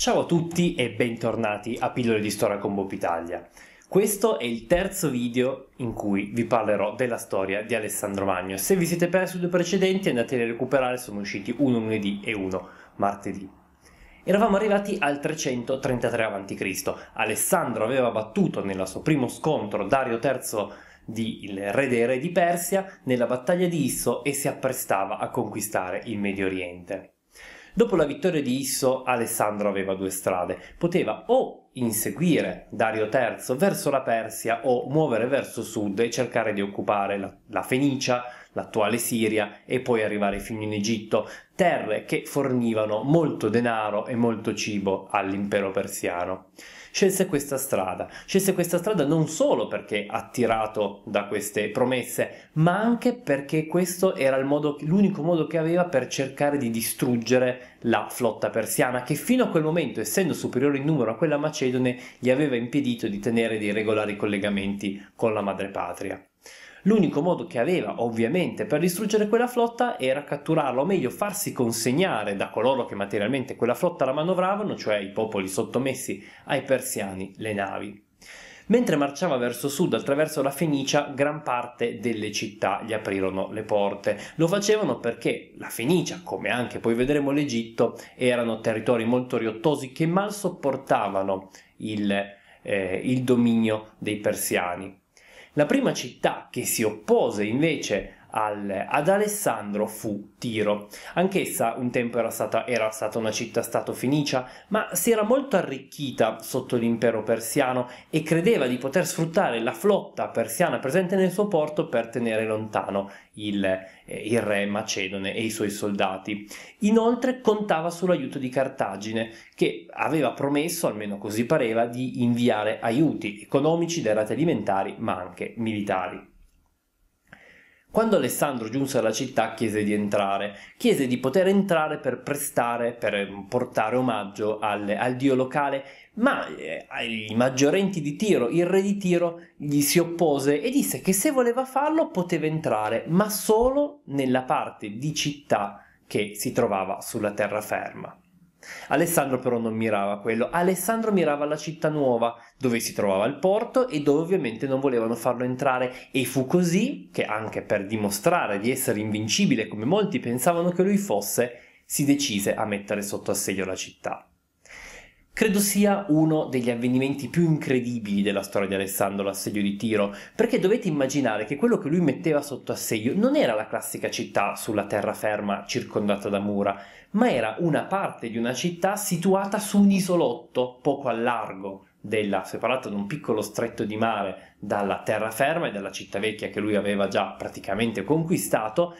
Ciao a tutti e bentornati a Pillole di Storia con Bob Italia. Questo è il terzo video in cui vi parlerò della storia di Alessandro Magno. Se vi siete persi i due precedenti andateli a recuperare, sono usciti uno lunedì e uno martedì. Eravamo arrivati al 333 a.C. Alessandro aveva battuto nel suo primo scontro Dario III, di, il re dei re di Persia, nella battaglia di Isso e si apprestava a conquistare il Medio Oriente. Dopo la vittoria di Isso, Alessandro aveva due strade. Poteva o inseguire Dario III verso la Persia o muovere verso sud e cercare di occupare la, la Fenicia, l'attuale Siria e poi arrivare fino in Egitto, terre che fornivano molto denaro e molto cibo all'impero persiano. Scelse questa strada, scelse questa strada non solo perché attirato da queste promesse, ma anche perché questo era modo, l'unico modo che aveva per cercare di distruggere la flotta persiana, che fino a quel momento, essendo superiore in numero a quella macedone, gli aveva impedito di tenere dei regolari collegamenti con la madrepatria. L'unico modo che aveva, ovviamente, per distruggere quella flotta era catturarla, o meglio farsi consegnare da coloro che materialmente quella flotta la manovravano, cioè i popoli sottomessi ai persiani, le navi. Mentre marciava verso sud attraverso la Fenicia, gran parte delle città gli aprirono le porte. Lo facevano perché la Fenicia, come anche poi vedremo l'Egitto, erano territori molto riottosi che mal sopportavano il, eh, il dominio dei persiani. La prima città che si oppose invece al, ad Alessandro fu Tiro. Anch'essa un tempo era stata, era stata una città-stato fenicia, ma si era molto arricchita sotto l'impero persiano e credeva di poter sfruttare la flotta persiana presente nel suo porto per tenere lontano il, eh, il re macedone e i suoi soldati. Inoltre contava sull'aiuto di Cartagine, che aveva promesso, almeno così pareva, di inviare aiuti economici, derrate alimentari, ma anche militari. Quando Alessandro giunse alla città chiese di entrare, chiese di poter entrare per prestare, per portare omaggio al, al dio locale, ma eh, i maggiorenti di Tiro, il re di Tiro, gli si oppose e disse che se voleva farlo poteva entrare, ma solo nella parte di città che si trovava sulla terraferma. Alessandro però non mirava a quello, Alessandro mirava alla città nuova, dove si trovava il porto e dove ovviamente non volevano farlo entrare e fu così che anche per dimostrare di essere invincibile come molti pensavano che lui fosse, si decise a mettere sotto assedio la città. Credo sia uno degli avvenimenti più incredibili della storia di Alessandro l'assedio di Tiro, perché dovete immaginare che quello che lui metteva sotto assedio non era la classica città sulla terraferma circondata da mura, ma era una parte di una città situata su un isolotto poco a largo della, separata da un piccolo stretto di mare dalla terraferma e dalla città vecchia che lui aveva già praticamente conquistato,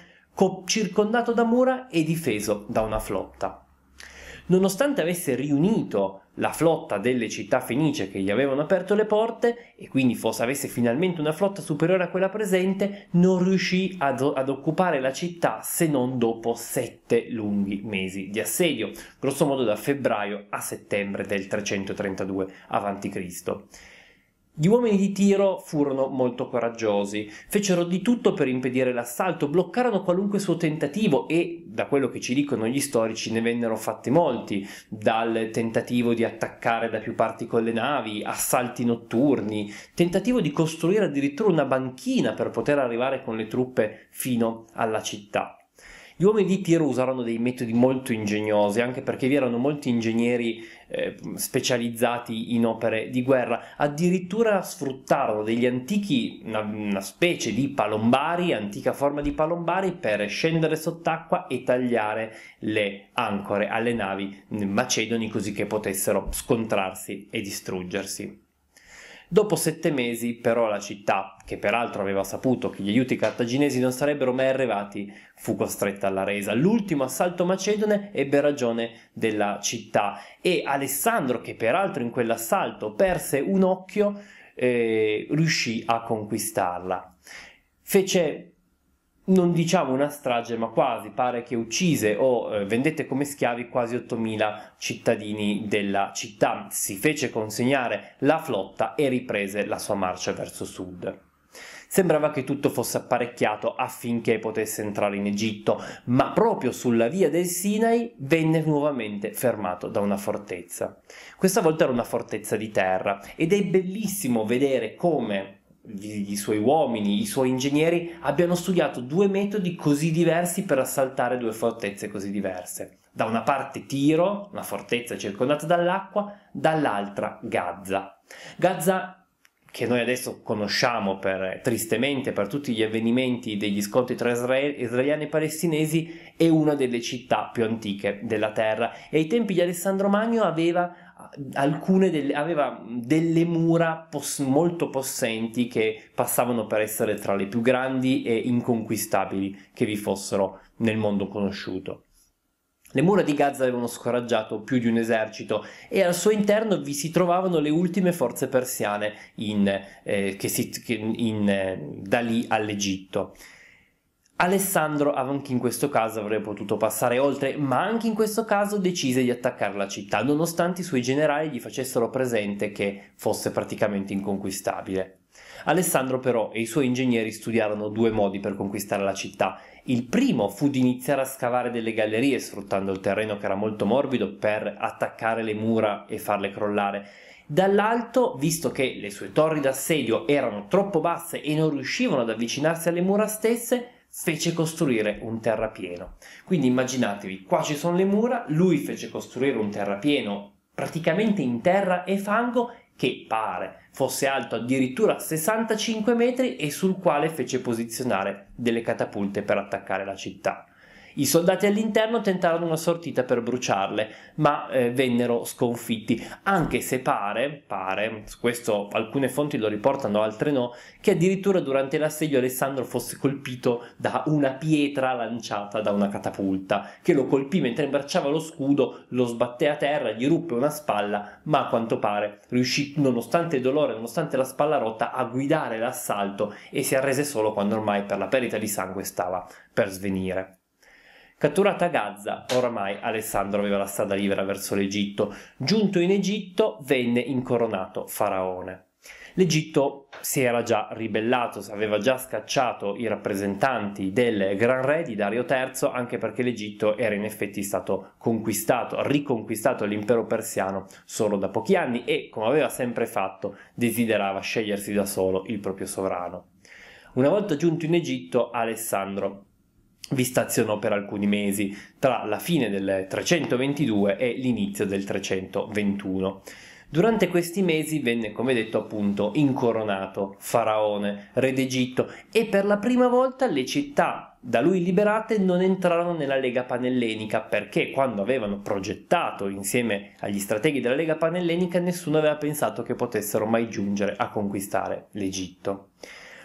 circondato da mura e difeso da una flotta nonostante avesse riunito la flotta delle città fenice che gli avevano aperto le porte e quindi fosse, avesse finalmente una flotta superiore a quella presente, non riuscì ad, ad occupare la città se non dopo sette lunghi mesi di assedio, grosso modo da febbraio a settembre del 332 a.C. Gli uomini di Tiro furono molto coraggiosi, fecero di tutto per impedire l'assalto, bloccarono qualunque suo tentativo e, da quello che ci dicono gli storici, ne vennero fatti molti, dal tentativo di attaccare da più parti con le navi, assalti notturni, tentativo di costruire addirittura una banchina per poter arrivare con le truppe fino alla città. Gli uomini di Tiro usarono dei metodi molto ingegnosi, anche perché vi erano molti ingegneri eh, specializzati in opere di guerra, addirittura sfruttarono degli antichi, una, una specie di palombari, antica forma di palombari, per scendere sott'acqua e tagliare le ancore alle navi macedoni così che potessero scontrarsi e distruggersi. Dopo sette mesi, però, la città, che peraltro aveva saputo che gli aiuti cartaginesi non sarebbero mai arrivati, fu costretta alla resa. L'ultimo assalto macedone ebbe ragione della città e Alessandro, che peraltro in quell'assalto perse un occhio, eh, riuscì a conquistarla. Fece non diciamo una strage, ma quasi, pare che uccise o eh, vendette come schiavi quasi 8.000 cittadini della città. Si fece consegnare la flotta e riprese la sua marcia verso sud. Sembrava che tutto fosse apparecchiato affinché potesse entrare in Egitto, ma proprio sulla via del Sinai venne nuovamente fermato da una fortezza. Questa volta era una fortezza di terra ed è bellissimo vedere come i suoi uomini, i suoi ingegneri abbiano studiato due metodi così diversi per assaltare due fortezze così diverse. Da una parte Tiro, una fortezza circondata dall'acqua, dall'altra Gaza. Gaza che noi adesso conosciamo per, tristemente per tutti gli avvenimenti degli scontri tra israel- israeliani e palestinesi, è una delle città più antiche della terra e ai tempi di Alessandro Magno aveva alcune delle, aveva delle mura pos, molto possenti che passavano per essere tra le più grandi e inconquistabili che vi fossero nel mondo conosciuto. Le mura di Gaza avevano scoraggiato più di un esercito e al suo interno vi si trovavano le ultime forze persiane in, eh, che si, che in, eh, da lì all'Egitto. Alessandro anche in questo caso avrebbe potuto passare oltre, ma anche in questo caso decise di attaccare la città, nonostante i suoi generali gli facessero presente che fosse praticamente inconquistabile. Alessandro però e i suoi ingegneri studiarono due modi per conquistare la città. Il primo fu di iniziare a scavare delle gallerie sfruttando il terreno che era molto morbido per attaccare le mura e farle crollare. Dall'alto, visto che le sue torri d'assedio erano troppo basse e non riuscivano ad avvicinarsi alle mura stesse, fece costruire un terrapieno. Quindi immaginatevi, qua ci sono le mura, lui fece costruire un terrapieno praticamente in terra e fango che pare fosse alto addirittura 65 metri e sul quale fece posizionare delle catapulte per attaccare la città. I soldati all'interno tentarono una sortita per bruciarle, ma eh, vennero sconfitti, anche se pare, pare, questo alcune fonti lo riportano, altre no, che addirittura durante l'assedio Alessandro fosse colpito da una pietra lanciata da una catapulta, che lo colpì mentre imbracciava lo scudo, lo sbatté a terra, gli ruppe una spalla, ma a quanto pare riuscì, nonostante il dolore, nonostante la spalla rotta, a guidare l'assalto e si arrese solo quando ormai per la perdita di sangue stava per svenire. Catturata Gaza, oramai Alessandro aveva la strada libera verso l'Egitto. Giunto in Egitto, venne incoronato faraone. L'Egitto si era già ribellato, aveva già scacciato i rappresentanti del Gran Re di Dario III, anche perché l'Egitto era in effetti stato conquistato, riconquistato all'impero persiano solo da pochi anni e, come aveva sempre fatto, desiderava scegliersi da solo il proprio sovrano. Una volta giunto in Egitto, Alessandro vi stazionò per alcuni mesi, tra la fine del 322 e l'inizio del 321. Durante questi mesi venne, come detto appunto, incoronato faraone, re d'Egitto e per la prima volta le città da lui liberate non entrarono nella Lega Panellenica perché quando avevano progettato insieme agli strateghi della Lega Panellenica nessuno aveva pensato che potessero mai giungere a conquistare l'Egitto.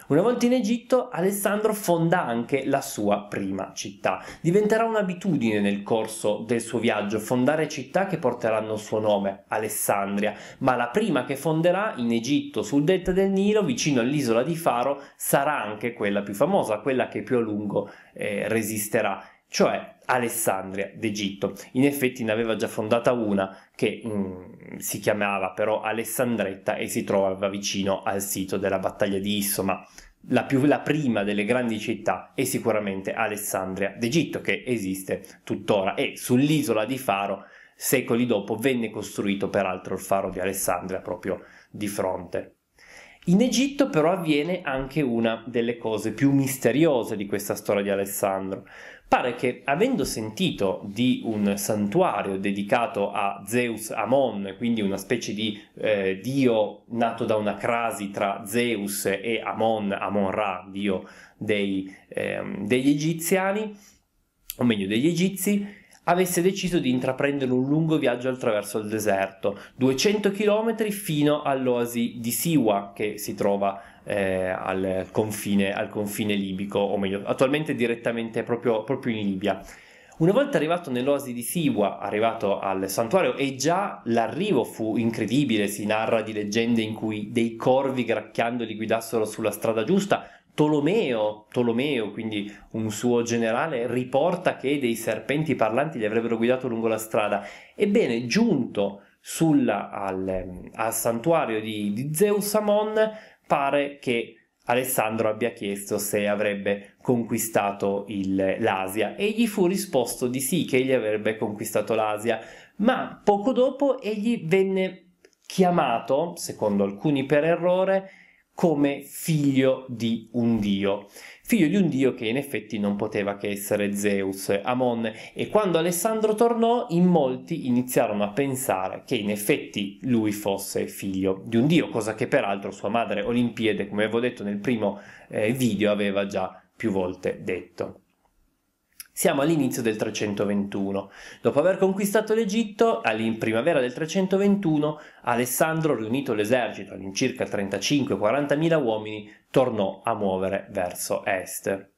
Una volta in Egitto, Alessandro fonda anche la sua prima città. Diventerà un'abitudine nel corso del suo viaggio fondare città che porteranno il suo nome, Alessandria, ma la prima che fonderà in Egitto, sul delta del Nilo, vicino all'isola di Faro, sarà anche quella più famosa, quella che più a lungo eh, resisterà cioè Alessandria d'Egitto. In effetti ne aveva già fondata una che mh, mm, si chiamava però Alessandretta e si trovava vicino al sito della battaglia di Issoma. La, più, la prima delle grandi città è sicuramente Alessandria d'Egitto che esiste tuttora e sull'isola di Faro secoli dopo venne costruito peraltro il faro di Alessandria proprio di fronte. In Egitto però avviene anche una delle cose più misteriose di questa storia di Alessandro, Pare che, avendo sentito di un santuario dedicato a Zeus Amon, quindi una specie di eh, dio nato da una crasi tra Zeus e Amon, Amon-Ra, dio dei, eh, degli egiziani, o meglio degli egizi, avesse deciso di intraprendere un lungo viaggio attraverso il deserto, 200 km fino all'oasi di Siwa che si trova eh, al, confine, al, confine, libico, o meglio, attualmente direttamente proprio, proprio in Libia. Una volta arrivato nell'oasi di Siwa, arrivato al santuario, e già l'arrivo fu incredibile, si narra di leggende in cui dei corvi gracchiando li guidassero sulla strada giusta, Tolomeo, Tolomeo, quindi un suo generale, riporta che dei serpenti parlanti li avrebbero guidato lungo la strada. Ebbene, giunto sulla, al, al, santuario di, di Zeus Amon, pare che Alessandro abbia chiesto se avrebbe conquistato il, l'Asia e gli fu risposto di sì che egli avrebbe conquistato l'Asia, ma poco dopo egli venne chiamato, secondo alcuni per errore, come figlio di un dio, figlio di un dio che in effetti non poteva che essere Zeus, Amon, e quando Alessandro tornò in molti iniziarono a pensare che in effetti lui fosse figlio di un dio, cosa che peraltro sua madre Olimpiade, come avevo detto nel primo eh, video, aveva già più volte detto. Siamo all'inizio del 321. Dopo aver conquistato l'Egitto, in primavera del 321, Alessandro, riunito l'esercito, all'incirca 35-40 mila uomini, tornò a muovere verso est.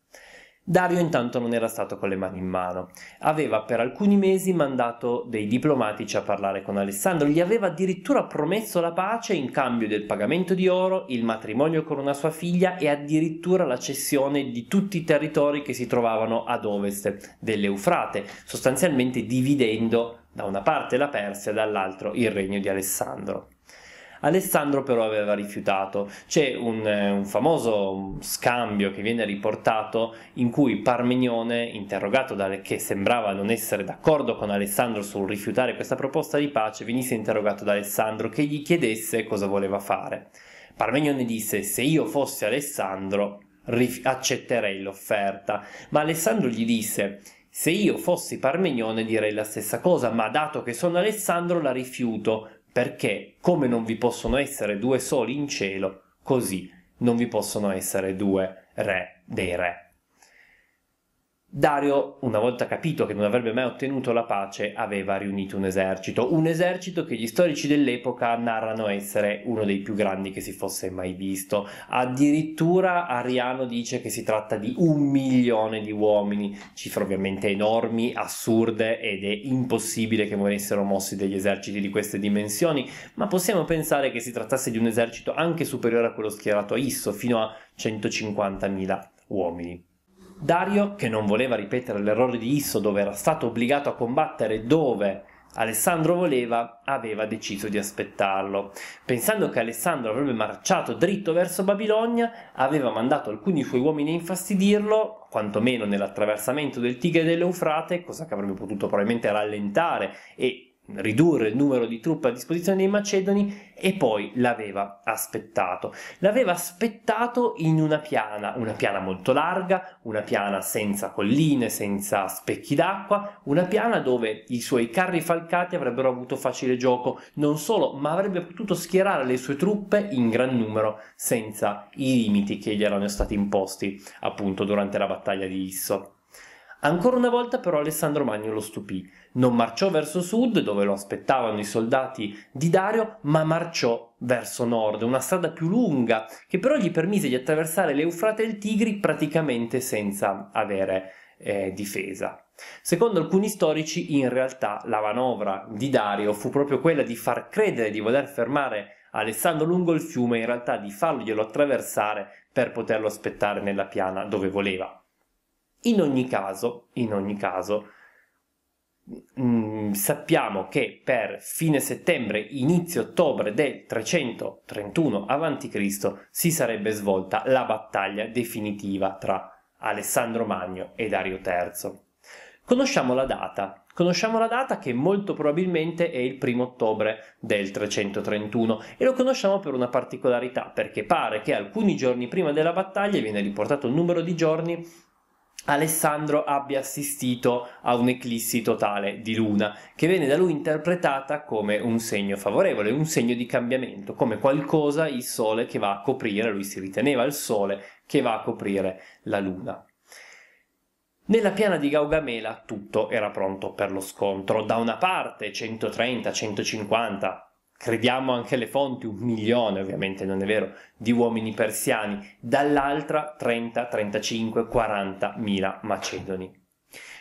Dario intanto non era stato con le mani in mano. Aveva per alcuni mesi mandato dei diplomatici a parlare con Alessandro, gli aveva addirittura promesso la pace in cambio del pagamento di oro, il matrimonio con una sua figlia e addirittura la cessione di tutti i territori che si trovavano ad ovest dell'Eufrate, sostanzialmente dividendo da una parte la Persia e dall'altra il regno di Alessandro. Alessandro però aveva rifiutato. C'è un, eh, un famoso scambio che viene riportato in cui Parmenione, interrogato da, che sembrava non essere d'accordo con Alessandro sul rifiutare questa proposta di pace, venisse interrogato da Alessandro che gli chiedesse cosa voleva fare. Parmenione disse se io fossi Alessandro accetterei l'offerta, ma Alessandro gli disse se io fossi Parmenione direi la stessa cosa, ma dato che sono Alessandro la rifiuto perché come non vi possono essere due soli in cielo, così non vi possono essere due re dei re. Dario, una volta capito che non avrebbe mai ottenuto la pace, aveva riunito un esercito, un esercito che gli storici dell'epoca narrano essere uno dei più grandi che si fosse mai visto. Addirittura Ariano dice che si tratta di un milione di uomini, cifre ovviamente enormi, assurde ed è impossibile che venissero mossi degli eserciti di queste dimensioni, ma possiamo pensare che si trattasse di un esercito anche superiore a quello schierato a Isso, fino a 150.000 uomini. Dario, che non voleva ripetere l'errore di Isso dove era stato obbligato a combattere dove Alessandro voleva, aveva deciso di aspettarlo. Pensando che Alessandro avrebbe marciato dritto verso Babilonia, aveva mandato alcuni suoi uomini a infastidirlo, quantomeno nell'attraversamento del Tigre e dell'Eufrate, cosa che avrebbe potuto probabilmente rallentare e ridurre il numero di truppe a disposizione dei Macedoni e poi l'aveva aspettato. L'aveva aspettato in una piana, una piana molto larga, una piana senza colline, senza specchi d'acqua, una piana dove i suoi carri falcati avrebbero avuto facile gioco, non solo, ma avrebbe potuto schierare le sue truppe in gran numero senza i limiti che gli erano stati imposti appunto durante la battaglia di Isso. Ancora una volta però Alessandro Magno lo stupì. Non marciò verso sud, dove lo aspettavano i soldati di Dario, ma marciò verso nord, una strada più lunga, che però gli permise di attraversare l'Eufrate e il Tigri praticamente senza avere eh, difesa. Secondo alcuni storici, in realtà la manovra di Dario fu proprio quella di far credere di voler fermare Alessandro lungo il fiume, in realtà di farglielo attraversare per poterlo aspettare nella piana dove voleva. In ogni caso, in ogni caso, Mm, sappiamo che per fine settembre, inizio ottobre del 331 a.C. si sarebbe svolta la battaglia definitiva tra Alessandro Magno e Dario III. Conosciamo la data, conosciamo la data che molto probabilmente è il primo ottobre del 331 e lo conosciamo per una particolarità perché pare che alcuni giorni prima della battaglia viene riportato un numero di giorni Alessandro abbia assistito a un'eclissi totale di luna, che viene da lui interpretata come un segno favorevole, un segno di cambiamento, come qualcosa il sole che va a coprire, lui si riteneva il sole che va a coprire la luna. Nella piana di Gaugamela tutto era pronto per lo scontro. Da una parte 130, 150, crediamo anche le fonti, un milione ovviamente non è vero, di uomini persiani, dall'altra 30, 35, 40 mila macedoni.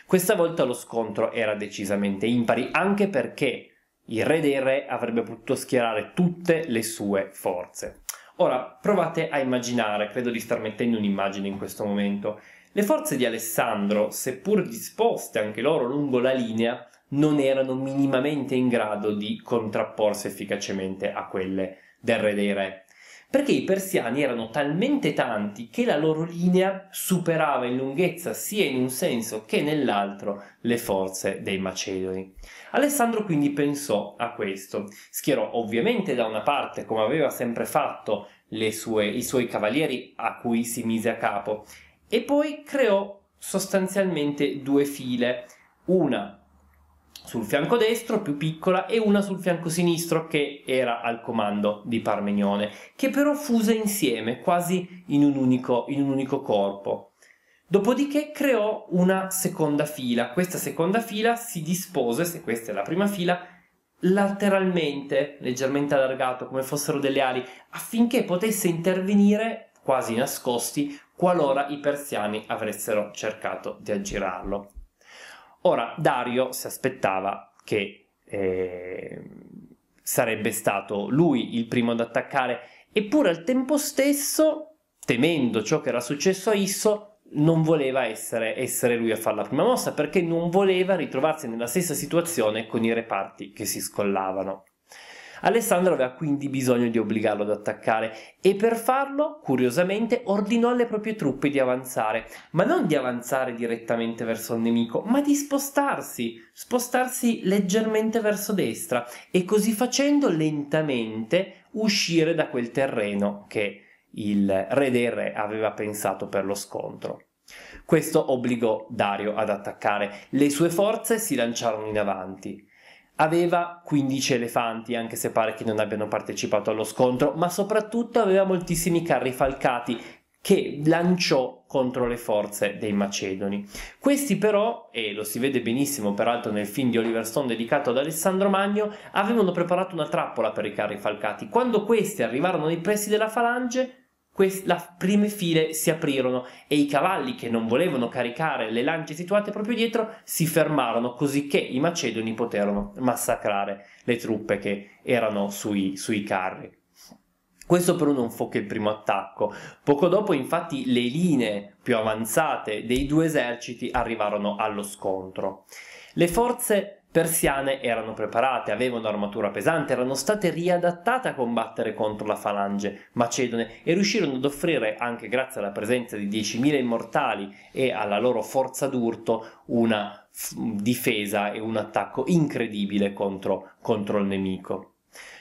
Questa volta lo scontro era decisamente impari, anche perché il re dei re avrebbe potuto schierare tutte le sue forze. Ora provate a immaginare, credo di star mettendo un'immagine in questo momento, le forze di Alessandro, seppur disposte anche loro lungo la linea, non erano minimamente in grado di contrapporsi efficacemente a quelle del re dei re. Perché i persiani erano talmente tanti che la loro linea superava in lunghezza sia in un senso che nell'altro le forze dei macedoni. Alessandro quindi pensò a questo, schierò ovviamente da una parte, come aveva sempre fatto, sue, i suoi cavalieri a cui si mise a capo, e poi creò sostanzialmente due file, una sul fianco destro, più piccola, e una sul fianco sinistro che era al comando di Parmenione, che però fuse insieme, quasi in un unico, in un unico corpo. Dopodiché creò una seconda fila. Questa seconda fila si dispose, se questa è la prima fila, lateralmente, leggermente allargato, come fossero delle ali, affinché potesse intervenire quasi nascosti qualora i persiani avessero cercato di aggirarlo. Ora, Dario si aspettava che eh, sarebbe stato lui il primo ad attaccare, eppure al tempo stesso, temendo ciò che era successo a Isso, non voleva essere, essere, lui a fare la prima mossa perché non voleva ritrovarsi nella stessa situazione con i reparti che si scollavano. Alessandro aveva quindi bisogno di obbligarlo ad attaccare e per farlo, curiosamente, ordinò alle proprie truppe di avanzare, ma non di avanzare direttamente verso il nemico, ma di spostarsi, spostarsi leggermente verso destra e così facendo lentamente uscire da quel terreno che il re dei re aveva pensato per lo scontro. Questo obbligò Dario ad attaccare, le sue forze si lanciarono in avanti, Aveva 15 elefanti, anche se pare che non abbiano partecipato allo scontro, ma soprattutto aveva moltissimi carri falcati che lanciò contro le forze dei Macedoni. Questi però, e lo si vede benissimo peraltro nel film di Oliver Stone dedicato ad Alessandro Magno, avevano preparato una trappola per i carri falcati. Quando questi arrivarono nei pressi della falange, le prime file si aprirono e i cavalli che non volevano caricare le lance situate proprio dietro si fermarono così che i macedoni poterono massacrare le truppe che erano sui, sui carri. Questo però non fu che il primo attacco. Poco dopo, infatti, le linee più avanzate dei due eserciti arrivarono allo scontro. Le forze persiane erano preparate, avevano armatura pesante, erano state riadattate a combattere contro la falange macedone e riuscirono ad offrire, anche grazie alla presenza di 10.000 immortali e alla loro forza d'urto, una difesa e un attacco incredibile contro, contro il nemico.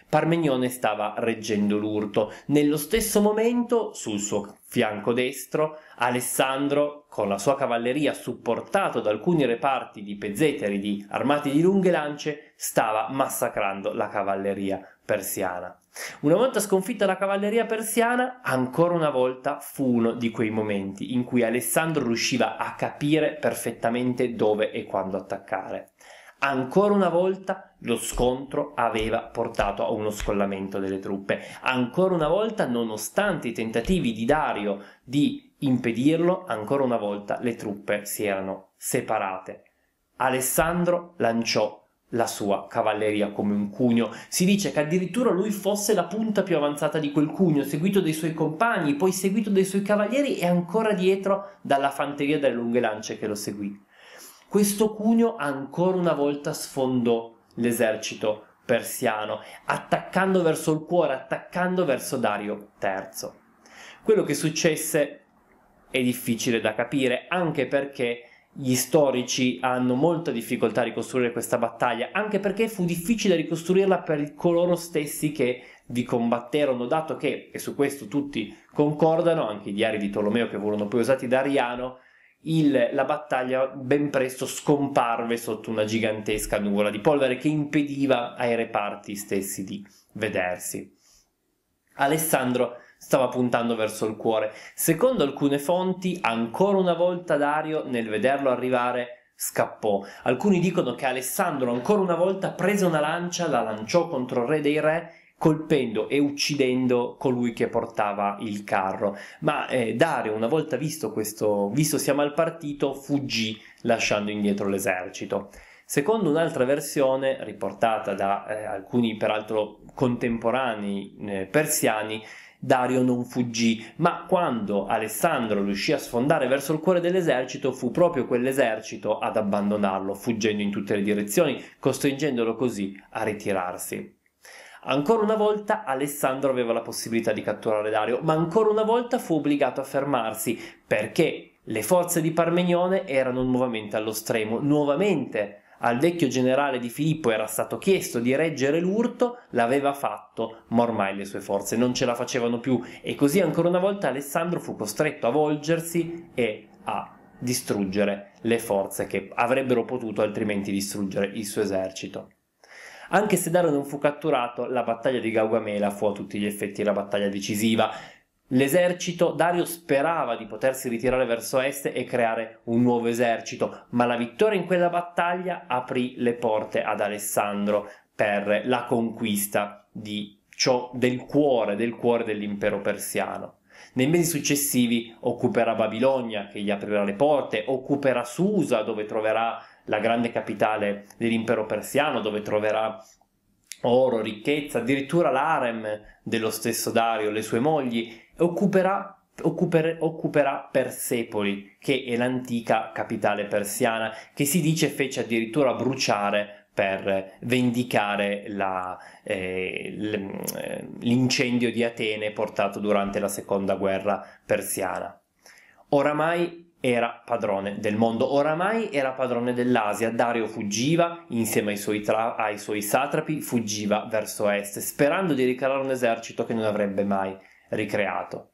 Parmenione stava reggendo l'urto. Nello stesso momento, sul suo fianco destro, Alessandro, con la sua cavalleria supportato da alcuni reparti di pezzeteri di armati di lunghe lance, stava massacrando la cavalleria persiana. Una volta sconfitta la cavalleria persiana, ancora una volta fu uno di quei momenti in cui Alessandro riusciva a capire perfettamente dove e quando attaccare. Ancora una volta lo scontro aveva portato a uno scollamento delle truppe. Ancora una volta, nonostante i tentativi di Dario di impedirlo, ancora una volta le truppe si erano separate. Alessandro lanciò la sua cavalleria come un cugno. Si dice che addirittura lui fosse la punta più avanzata di quel cugno, seguito dai suoi compagni, poi seguito dai suoi cavalieri e ancora dietro dalla fanteria delle lunghe lance che lo seguì. Questo cugno ancora una volta sfondò l'esercito persiano, attaccando verso il cuore, attaccando verso Dario III. Quello che successe è difficile da capire, anche perché gli storici hanno molta difficoltà a ricostruire questa battaglia, anche perché fu difficile ricostruirla per coloro stessi che vi combatterono, dato che, e su questo tutti concordano, anche i diari di Tolomeo che furono poi usati da Ariano, il, la battaglia ben presto scomparve sotto una gigantesca nuvola di polvere che impediva ai reparti stessi di vedersi. Alessandro stava puntando verso il cuore. Secondo alcune fonti, ancora una volta Dario, nel vederlo arrivare, scappò. Alcuni dicono che Alessandro ancora una volta prese una lancia, la lanciò contro il re dei re colpendo e uccidendo colui che portava il carro. Ma eh, Dario, una volta visto questo, visto siamo mal partito, fuggì lasciando indietro l'esercito. Secondo un'altra versione, riportata da eh, alcuni peraltro contemporanei eh, persiani, Dario non fuggì, ma quando Alessandro riuscì a sfondare verso il cuore dell'esercito, fu proprio quell'esercito ad abbandonarlo, fuggendo in tutte le direzioni, costringendolo così a ritirarsi. Ancora una volta Alessandro aveva la possibilità di catturare Dario, ma ancora una volta fu obbligato a fermarsi perché le forze di Parmenione erano nuovamente allo stremo, nuovamente al vecchio generale di Filippo era stato chiesto di reggere l'urto, l'aveva fatto, ma ormai le sue forze non ce la facevano più e così ancora una volta Alessandro fu costretto a volgersi e a distruggere le forze che avrebbero potuto altrimenti distruggere il suo esercito. Anche se Daron non fu catturato, la battaglia di Gaugamela fu a tutti gli effetti la battaglia decisiva. L'esercito, Dario sperava di potersi ritirare verso est e creare un nuovo esercito, ma la vittoria in quella battaglia aprì le porte ad Alessandro per la conquista di ciò del cuore, del cuore dell'impero persiano. Nei mesi successivi occuperà Babilonia, che gli aprirà le porte, occuperà Susa, dove troverà la grande capitale dell'impero persiano dove troverà oro, ricchezza, addirittura l'harem dello stesso Dario, le sue mogli, occuperà Occuper, occuperà Persepoli, che è l'antica capitale persiana, che si dice fece addirittura bruciare per vendicare la, eh, eh l'incendio di Atene portato durante la seconda guerra persiana. Oramai era padrone del mondo, oramai era padrone dell'Asia, Dario fuggiva insieme ai suoi, tra- ai suoi satrapi, fuggiva verso est, sperando di ricreare un esercito che non avrebbe mai ricreato.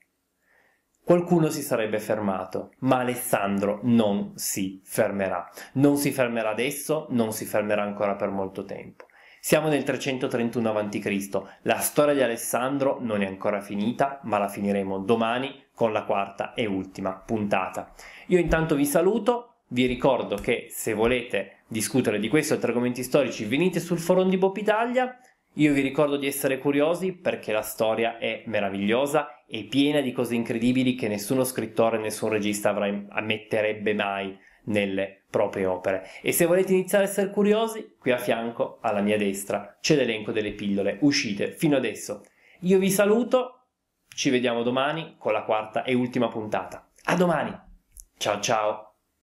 Qualcuno si sarebbe fermato, ma Alessandro non si fermerà. Non si fermerà adesso, non si fermerà ancora per molto tempo. Siamo nel 331 a.C., la storia di Alessandro non è ancora finita, ma la finiremo domani con la quarta e ultima puntata. Io intanto vi saluto, vi ricordo che se volete discutere di questo e altri argomenti storici venite sul forum di Bop Italia, io vi ricordo di essere curiosi perché la storia è meravigliosa e piena di cose incredibili che nessuno scrittore, nessun regista avrai, ammetterebbe mai nelle proprie opere. E se volete iniziare a essere curiosi, qui a fianco, alla mia destra, c'è l'elenco delle pillole uscite fino adesso. Io vi saluto, ci vediamo domani con la quarta e ultima puntata. A domani! Ciao ciao!